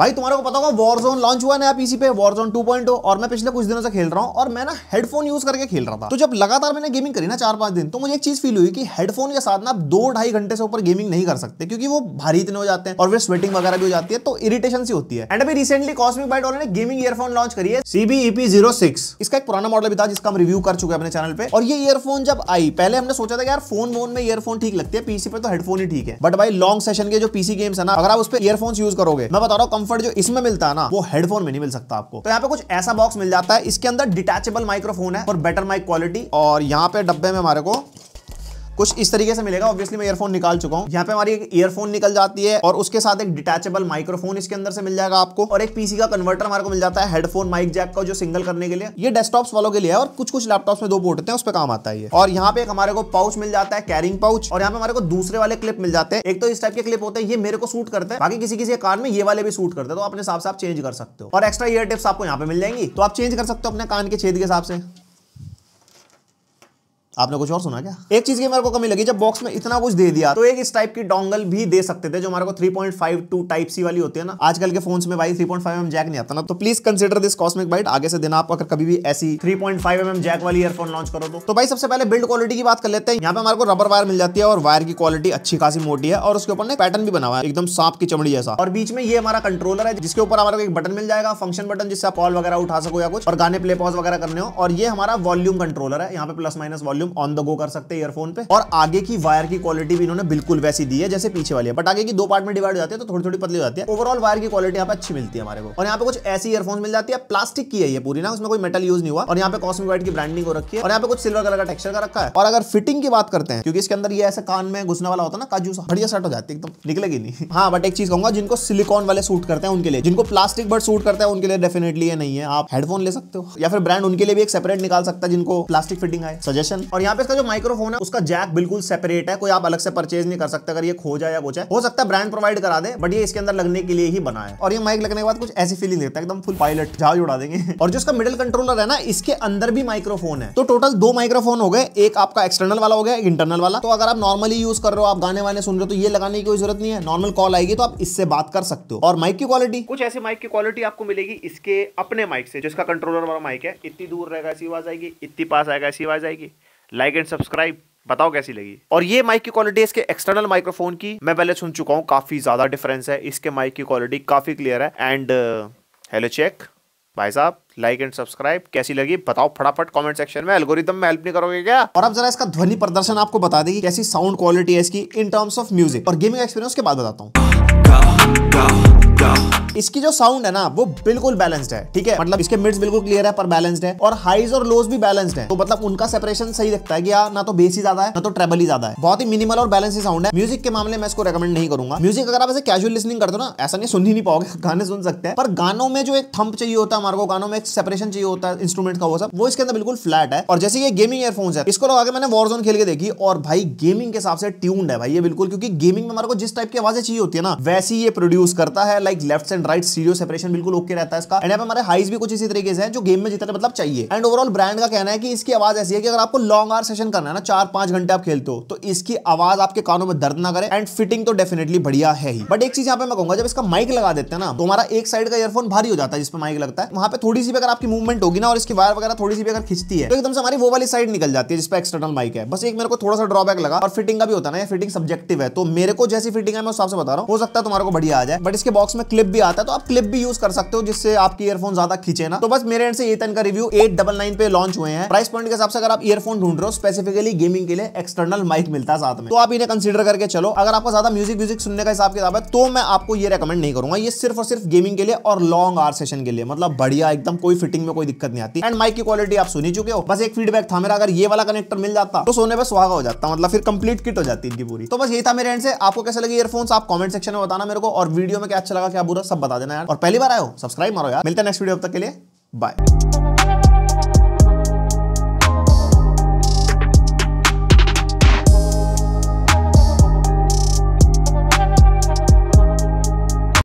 भाई तुम्हारे को पता होगा वॉर जोन लॉन्च हुआ नया पीसी पे वॉर जोन 2.0 और मैं पिछले कुछ दिनों से खेल रहा हूँ और मैं ना हेडफोन यूज करके खेल रहा था तो जब लगातार मैंने गेमिंग करी ना चार पांच दिन तो मुझे एक चीज फील हुई कि हेडफोन के साथ ना आप दो ढाई घंटे से ऊपर गेमिंग नहीं कर सकते क्योंकि वो भारी इतने हो जाते हैं और फिर स्वेटिंग वगैरह भी हो जाती है तो इरिटेशन सी होती है एंड अभी रिसेंटली कॉस्मिक बाइट वाले ने गेमिंग ईयरफोन लॉन्च करी है सीबीईपी जीरो e इसका एक पुराना मॉडल भी था जिसका हम रिव्यू कर चुके हैं अपने चैनल पर और ये ईयरफोन जब आई पहले हमने सोचा था यार फोन वोन में ईयरफोन ठीक लगती है पीसी पे तो हेडफोन ही ठीक है बट भाई लॉन्ग सेशन के जो पीसी गेम्स है ना अगर आप उस पर ईयरफोन यूज करोगे मैं बता रहा हूँ कंफर्ट जो इसमें मिलता है ना वो हेडफोन में नहीं मिल सकता आपको तो यहाँ पे कुछ ऐसा बॉक्स मिल जाता है इसके अंदर डिटेचेबल माइक्रोफोन है और बेटर माइक क्वालिटी और यहाँ पे डब्बे में हमारे को कुछ इस तरीके से मिलेगा ऑब्वियसली मैं ईयरफोन निकाल चुका हूँ यहाँ पे हमारी एक ईयरफोन निकल जाती है और उसके साथ एक डिटेचेबल माइक्रोफोन इसके अंदर से मिल जाएगा आपको और एक पीसी का कन्वर्टर हमारे को मिल जाता है हेडफोन माइक जैक का जो सिंगल करने के लिए ये डेस्कटॉप्स वालों के लिए और कुछ कुछ लैपटॉप्स में दो पोर्ट होते हैं उस पर काम आता है और यहाँ पे एक हमारे को पाउच मिल जाता है कैरिंग पाउच और यहाँ पे हमारे को दूसरे वाले क्लिप मिल जाते हैं एक तो इस टाइप के क्लिप होते हैं ये मेरे को सूट करते हैं बाकी किसी किसी कान में ये वाले भी सूट करते हैं तो अपने हिसाब से आप चेंज कर सकते हो और एक्स्ट्रा ईयर टिप्स आपको यहाँ पे मिल जाएंगी तो आप चेंज कर सकते हो अपने कान के छेद के हिसाब से आपने कुछ और सुना क्या एक चीज की मेरे को कमी लगी जब बॉक्स में इतना कुछ दे दिया तो एक इस टाइप की डोंगल भी दे सकते थे जो हमारे को 3.52 टाइप सी वाली होती है ना आजकल के फोन्स में भाई 3.5 पॉइंट mm जैक नहीं आता ना तो please consider this Cosmic Byte आगे से देना आप अगर कभी भी ऐसी 3.5 पॉइंट mm जैक वाली ईयरफोन लॉन्च करो तो, तो भाई सबसे पहले बिल्ड क्वालिटी की बात कर लेते हैं यहाँ पे हमारे को रबर वायर मिल जाती है और वायर की क्वालिटी अच्छी खासी मोटी है और उसके ऊपर ना पैटर्न भी बना हुआ है एकदम सांप की चमड़ी जैसा और बीच में ये हमारा कंट्रोलर है जिसके ऊपर हमारे को एक बटन मिल जाएगा फंक्शन बटन जिससे आप कॉल वगैरह उठा सको या कुछ और गाने प्ले पॉज वगैरह करने हो और ये हमारा वॉल्यूम कंट्रोलर है यहाँ पे plus minus volume volume on the go कर सकते हैं ईयरफोन पे और आगे की वायर की क्वालिटी भी इन्होंने बिल्कुल वैसी दी है जैसे पीछे वाली है बट आगे की दो पार्ट में डिवाइड हो जाती है तो थोड़ी थोड़ी पतली हो जाती है ओवरऑल वायर की क्वालिटी यहाँ पे अच्छी मिलती है हमारे को और यहाँ पे कुछ ऐसी ईयरफोन मिल जाती है प्लास्टिक की है ये पूरी ना उसमें कोई मेटल यूज नहीं हुआ और यहाँ पे कॉस्मिक वाइट की ब्रांडिंग हो रखी है और यहाँ पे कुछ सिल्वर कलर का टेक्चर का रखा है और अगर फिटिंग की बात करते हैं क्योंकि इसके अंदर ये ऐसे कान में घुसने वाला होता है ना काजू बढ़िया सेट हो जाती है एकदम निकलेगी नहीं हाँ बट एक चीज कहूंगा जिनको सिलिकॉन वाले सूट करते हैं उनके लिए जिनको प्लास्टिक बट सूट करता है उनके लिए डेफिनेटली नहीं है आप हेडफोन ले सकते हो या फिर ब्रांड उनके लिए भी एक सेपरेट निकाल सकता है जिनको प्लास्टिक फिटिंग है सजेशन और यहाँ पे इसका जो माइक्रोफोन है उसका जैक बिल्कुल सेपरेट है कोई आप अलग से परचेज नहीं कर सकते अगर ये खो जाए या कुछ है हो सकता है ब्रांड प्रोवाइड करा दे बट ये इसके अंदर लगने के लिए ही बना है और ये माइक लगने के बाद कुछ ऐसी फीलिंग देता है एकदम फुल पायलट जहाज उड़ा देंगे और जो इसका मिडिल कंट्रोलर है ना इसके अंदर भी माइक्रोफोन है तो टोटल दो माइक्रोफोन हो गए एक आपका एक्सटर्नल वाला हो गया एक इंटरनल वाला तो अगर आप नॉर्मली यूज कर रहे हो आप गाने वाने सुन रहे हो तो ये लगाने की कोई जरूरत नहीं है नॉर्मल कॉल आएगी तो आप इससे बात कर सकते हो और माइक की क्वालिटी कुछ ऐसे माइक की क्वालिटी आपको मिलेगी इसके अपने माइक से जिसका कंट्रोलर वाला माइक है इतनी दूर रहेगा ऐसी आवाज आएगी इतनी पास आएगा ऐसी आवाज आएगी लाइक एंड सब्सक्राइब बताओ कैसी लगी और ये माइक की क्वालिटी इसके एक्सटर्नल माइक्रोफोन की मैं पहले सुन चुका हूँ काफी ज्यादा डिफरेंस है इसके माइक की क्वालिटी काफी क्लियर है एंड हेलो चेक भाई साहब लाइक एंड सब्सक्राइब कैसी लगी बताओ फटाफट कमेंट सेक्शन में एल्गोरिदम में हेल्प नहीं करोगे क्या और अब जरा इसका ध्वनि प्रदर्शन आपको बता देगी कैसी साउंड क्वालिटी है इसकी इन टर्म्स ऑफ म्यूजिक और गेमिंग एक्सपीरियंस के बाद बताता हूँ का इसकी जो साउंड है ना वो बिल्कुल बैलेंस्ड है ठीक है मतलब इसके मिड्स बिल्कुल क्लियर है पर बैलेंस्ड है और हाइज और लोज भी बैलेंस्ड है तो मतलब उनका सेपरेशन सही दिखता है कि ना तो बेस ही ज्यादा है ना तो ट्रेबल ही ज्यादा है बहुत ही मिनिमल और बैलेंस साउंड है म्यूजिक के मामले में इसको रेकमेंड नहीं करूंगा म्यूजिक अगर आप ऐसे कैजुअल लिसनिंग करते हो ना ऐसा नहीं सुन ही नहीं पाओगे गाने सुन सकते हैं पर गानों में जो एक थंप चाहिए होता है हमारे गानों में एक सेपरेशन चाहिए होता है इंस्ट्रूमेंट का वो सब वो इसके अंदर बिल्कुल फ्लैट है और जैसे ये गेमिंग एयरफोन्स है इसको लगा तो के मैंने जोन खेल के देखी और भाई गेमिंग के हिसाब से ट्यून्ड है भाई ये बिल्कुल क्योंकि गेमिंग में हमारे जिस टाइप की आवाजें चाहिए होती है ना वैसी ये प्रोड्यूस करता है like left and right stereo separation बिल्कुल ओके रहता है इसका एंड हमारे हाइज भी कुछ इसी तरीके से है जो गेम में जितने मतलब चाहिए एंड ओवरऑल ब्रांड का कहना है कि इसकी आवाज ऐसी है कि अगर आपको लॉन्ग आर सेशन करना है ना चार पांच घंटे आप खेलते हो तो इसकी आवाज आपके कानों में दर्द ना करे एंड फिटिंग तो डेफिनेटली बढ़िया है ही बट एक चीज यहाँ पे मैं कहूंगा जब इसका माइक लगा देते हैं ना तो हमारा एक साइड का ईयरफोन भारी हो जाता है जिसपे माइक लगता है वहां पे थोड़ी सी भी अगर आपकी मूवमेंट होगी ना और इसकी वायर वगैरह थोड़ी सी भी अगर खींचती है तो एकदम से हमारी वो वाली साइड निकल जाती है जिसपे एक्सटर्नल माइक है बस एक मेरे को थोड़ा सा ड्रॉबैक लगा और फिटिंग का भी होता है ना फिटिंग सब्जेक्टिव है तो मेरे को जैसी फिटिंग है मैं उस हिसाब से बता रहा हूँ हो सकता है तुम्हारे को बढ़िया आ जाए बट इसके बॉक्स उसमें क्लिप भी आता है तो आप क्लिप भी यूज कर सकते हो जिससे आपकी ईयरफोन ज्यादा खींचे ना तो बस मेरे एंड से ये का रिव्यू एट डबल नाइन पे लॉन्च हुए हैं प्राइस पॉइंट के हिसाब से अगर आप ईयरफोन ढूंढ रहे हो स्पेसिफिकली गेमिंग के लिए एक्सटर्नल माइक मिलता है साथ में तो आप इन्हें कंसिडर करके चलो अगर आपको ज्यादा म्यूजिक व्यूजिक सुनने का हिसाब किताब है तो मैं आपको ये रिकमेंड नहीं करूंगा ये सिर्फ और सिर्फ गेमिंग के लिए और लॉन्ग आर सेशन के लिए मतलब बढ़िया एकदम कोई फिटिंग में कोई दिक्कत नहीं आती एंड माइक की क्वालिटी आप सुनी चुके हो बस एक फीडबैक था मेरा अगर ये वाला कनेक्टर मिल जाता तो सोने पर सुहागा हो जाता मतलब फिर कंप्लीट किट हो जाती इनकी पूरी तो बस ये था मेरे एंड से आपको कैसे लगे ईयरफोन आप कमेंट सेक्शन में बताना मेरे को और वीडियो में क्या अच्छा लगा क्या बुरा सब बता देना यार और पहली बार आयो सब्सक्राइब मारो यार मिलता है नेक्स्ट वीडियो अब तक के लिए बाय